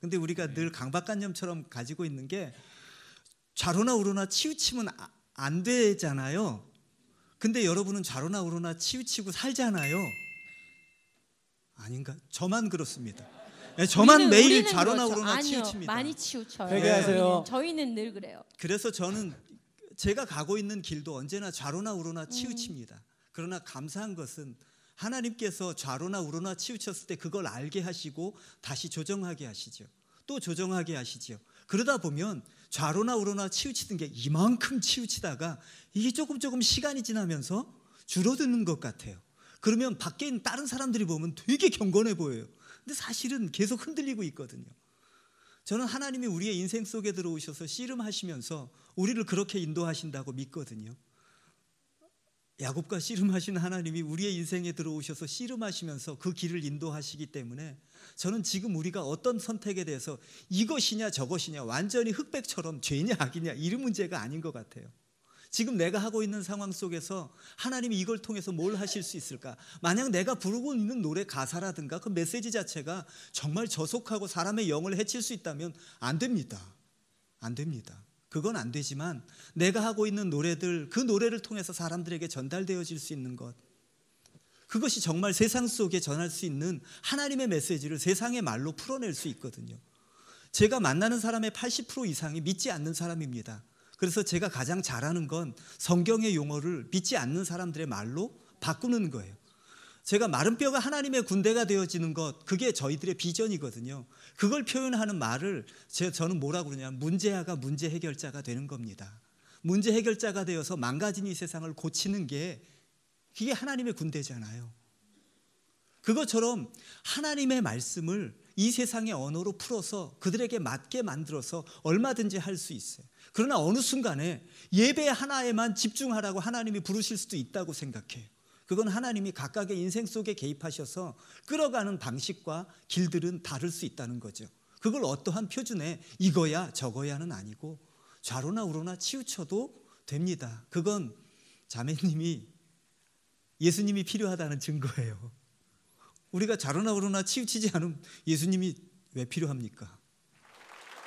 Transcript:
근데 우리가 네. 늘 강박관념처럼 가지고 있는 게 좌로나 우로나 치우치면 아, 안 되잖아요. 근데 여러분은 좌로나 우로나 치우치고 살잖아요. 아닌가? 저만 그렇습니다. 네, 저만 우리는, 매일 우리는 좌로나 그렇죠. 우로나 아니요, 치우칩니다. 많이 치우쳐요. 회하세요 저희는 늘 그래요. 그래서 저는 제가 가고 있는 길도 언제나 좌로나 우로나 치우칩니다. 그러나 감사한 것은 하나님께서 좌로나 우로나 치우쳤을 때 그걸 알게 하시고 다시 조정하게 하시죠. 또 조정하게 하시죠 그러다 보면 좌로나 우로나 치우치던 게 이만큼 치우치다가 이게 조금 조금 시간이 지나면서 줄어드는 것 같아요. 그러면 밖에 있는 다른 사람들이 보면 되게 경건해 보여요. 근데 사실은 계속 흔들리고 있거든요. 저는 하나님이 우리의 인생 속에 들어오셔서 씨름하시면서 우리를 그렇게 인도하신다고 믿거든요. 야곱과 씨름하신 하나님이 우리의 인생에 들어오셔서 씨름하시면서 그 길을 인도하시기 때문에 저는 지금 우리가 어떤 선택에 대해서 이것이냐 저것이냐 완전히 흑백처럼 죄냐 악이냐 이런 문제가 아닌 것 같아요. 지금 내가 하고 있는 상황 속에서 하나님이 이걸 통해서 뭘 하실 수 있을까? 만약 내가 부르고 있는 노래 가사라든가 그 메시지 자체가 정말 저속하고 사람의 영을 해칠 수 있다면 안 됩니다. 안 됩니다. 그건 안 되지만 내가 하고 있는 노래들 그 노래를 통해서 사람들에게 전달되어질 수 있는 것 그것이 정말 세상 속에 전할 수 있는 하나님의 메시지를 세상의 말로 풀어낼 수 있거든요. 제가 만나는 사람의 80% 이상이 믿지 않는 사람입니다. 그래서 제가 가장 잘하는 건 성경의 용어를 믿지 않는 사람들의 말로 바꾸는 거예요. 제가 마른 뼈가 하나님의 군대가 되어지는 것, 그게 저희들의 비전이거든요. 그걸 표현하는 말을 저는 뭐라고 그러냐면 문제아가 문제 해결자가 되는 겁니다. 문제 해결자가 되어서 망가진 이 세상을 고치는 게 그게 하나님의 군대잖아요. 그것처럼 하나님의 말씀을 이 세상의 언어로 풀어서 그들에게 맞게 만들어서 얼마든지 할 수 있어요. 그러나 어느 순간에 예배 하나에만 집중하라고 하나님이 부르실 수도 있다고 생각해요. 그건 하나님이 각각의 인생 속에 개입하셔서 끌어가는 방식과 길들은 다를 수 있다는 거죠. 그걸 어떠한 표준에 이거야 저거야는 아니고 좌로나 우로나 치우쳐도 됩니다. 그건 자매님이 예수님이 필요하다는 증거예요. 우리가 좌로나 우로나 치우치지 않으면 예수님이 왜 필요합니까?